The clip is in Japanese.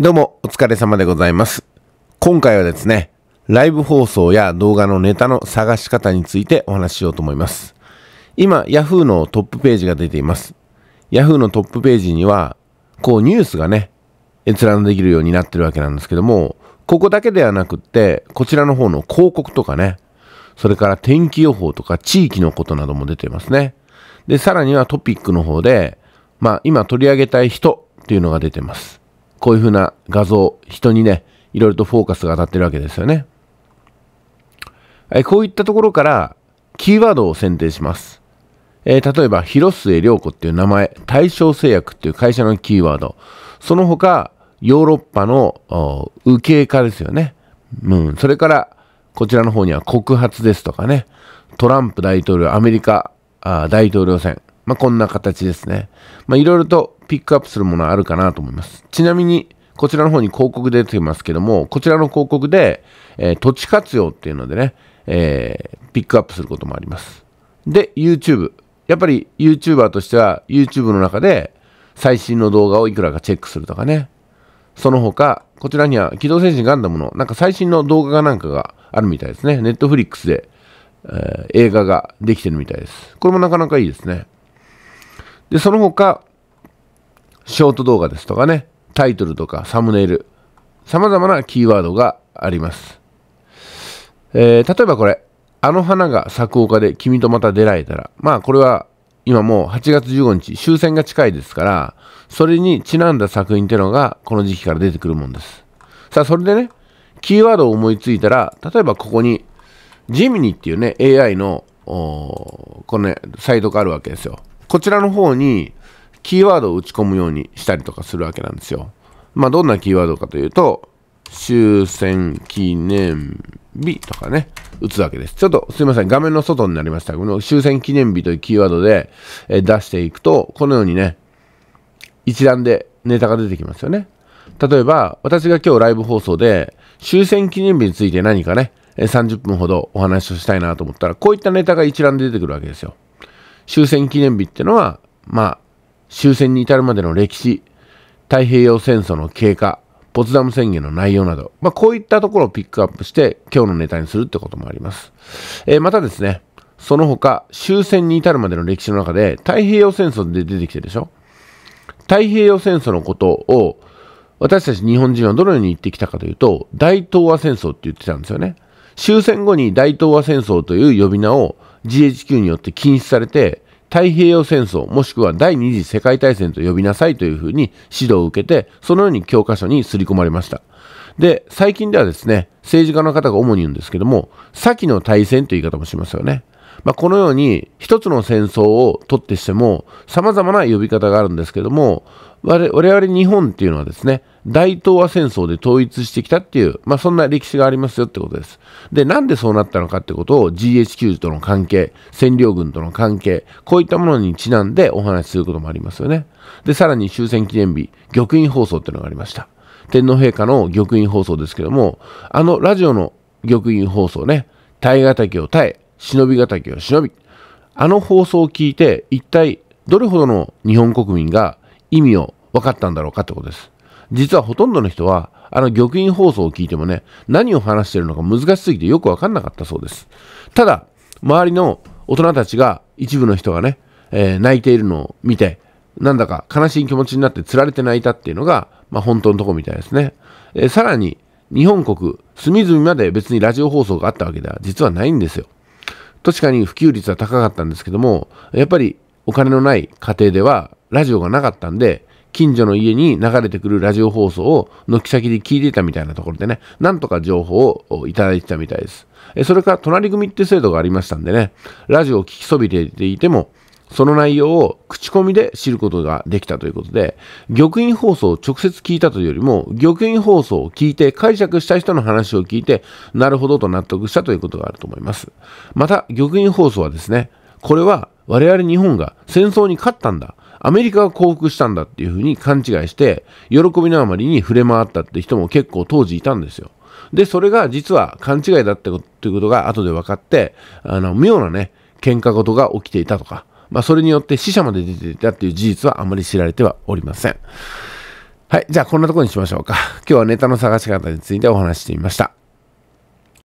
どうも、お疲れ様でございます。今回はですね、ライブ放送や動画のネタの探し方についてお話ししようと思います。今、Yahoo のトップページが出ています。Yahoo のトップページには、こうニュースがね、閲覧できるようになってるわけなんですけども、ここだけではなくって、こちらの方の広告とかね、それから天気予報とか地域のことなども出てますね。で、さらにはトピックの方で、まあ今取り上げたい人っていうのが出てます。こういう風な画像、人にね、いろいろとフォーカスが当たってるわけですよね。えこういったところからキーワードを選定します。えー、例えば、広末涼子っていう名前、大正製薬っていう会社のキーワード、その他、ヨーロッパの右傾化ですよね。うん。それから、こちらの方には告発ですとかね、トランプ大統領、アメリカ大統領選、まあ、こんな形ですね。まいろいろとピックアップするものはあるかなと思います。ちなみに、こちらの方に広告出てますけども、こちらの広告で、えー、土地活用っていうのでね、えー、ピックアップすることもあります。で、YouTube。やっぱり YouTuber としては、YouTube の中で最新の動画をいくらかチェックするとかね。その他、こちらには、機動戦士ガンダムの、なんか最新の動画なんかがあるみたいですね。Netflix で、えー、映画ができてるみたいです。これもなかなかいいですね。で、その他、ショート動画ですとかね、タイトルとかサムネイル、様々なキーワードがあります。えー、例えばこれ、あの花が作丘で君とまた出られたら、まあこれは今もう8月15日終戦が近いですから、それにちなんだ作品っていうのがこの時期から出てくるもんです。さあそれでね、キーワードを思いついたら、例えばここに、ジミニっていうね、AI の、このね、サイトがあるわけですよ。こちらの方にキーワードを打ち込むようにしたりとかするわけなんですよ。まあ、どんなキーワードかというと、終戦記念日とかね、打つわけです。ちょっとすいません、画面の外になりましたこの終戦記念日というキーワードで、え出していくと、このようにね、一覧でネタが出てきますよね。例えば、私が今日ライブ放送で、終戦記念日について何かね、30分ほどお話をしたいなと思ったら、こういったネタが一覧で出てくるわけですよ。終戦記念日ってのは、まあ、終戦に至るまでの歴史、太平洋戦争の経過、ポツダム宣言の内容など、まあ、こういったところをピックアップして今日のネタにするってこともあります。えー、またですね、その他、終戦に至るまでの歴史の中で太平洋戦争で出てきてるでしょ太平洋戦争のことを私たち日本人はどのように言ってきたかというと、大東亜戦争って言ってたんですよね。終戦後に大東亜戦争という呼び名を GHQ によって禁止されて、太平洋戦争もしくは第二次世界大戦と呼びなさいというふうに指導を受けて、そのように教科書に刷り込まれました。で、最近ではですね、政治家の方が主に言うんですけども、先の大戦という言い方もしますよね。まあ、このように一つの戦争をとってしても様々な呼び方があるんですけども我々日本っていうのはですね大東亜戦争で統一してきたっていう、まあ、そんな歴史がありますよってことです。で、なんでそうなったのかってことを GHQ との関係、占領軍との関係、こういったものにちなんでお話しすることもありますよね。で、さらに終戦記念日、玉印放送っていうのがありました。天皇陛下の玉印放送ですけども、あのラジオの玉印放送ね、耐え敵を耐え、忍び敵を忍び、あの放送を聞いて、一体どれほどの日本国民が意味を分かったんだろうかってことです。実はほとんどの人は、あの、玉印放送を聞いてもね、何を話してるのか難しすぎてよくわかんなかったそうです。ただ、周りの大人たちが、一部の人がね、えー、泣いているのを見て、なんだか悲しい気持ちになって釣られて泣いたっていうのが、まあ、本当のとこみたいですね。えー、さらに、日本国、隅々まで別にラジオ放送があったわけでは実はないんですよ。確かに普及率は高かったんですけども、やっぱりお金のない家庭ではラジオがなかったんで、近所の家に流れてくるラジオ放送を軒先で聞いていたみたいなところでね、なんとか情報をいただいてたみたいです。それから隣組って制度がありましたんでね、ラジオを聞きそびれていても、その内容を口コミで知ることができたということで、玉印放送を直接聞いたというよりも、玉印放送を聞いて解釈した人の話を聞いて、なるほどと納得したということがあると思います。また、玉印放送はですね、これは我々日本が戦争に勝ったんだ。アメリカが降伏したんだっていうふうに勘違いして、喜びのあまりに触れ回ったって人も結構当時いたんですよ。で、それが実は勘違いだったということが後で分かって、あの、妙なね、喧嘩事が起きていたとか、まあ、それによって死者まで出ていたっていう事実はあまり知られてはおりません。はい。じゃあ、こんなとこにしましょうか。今日はネタの探し方についてお話してみました。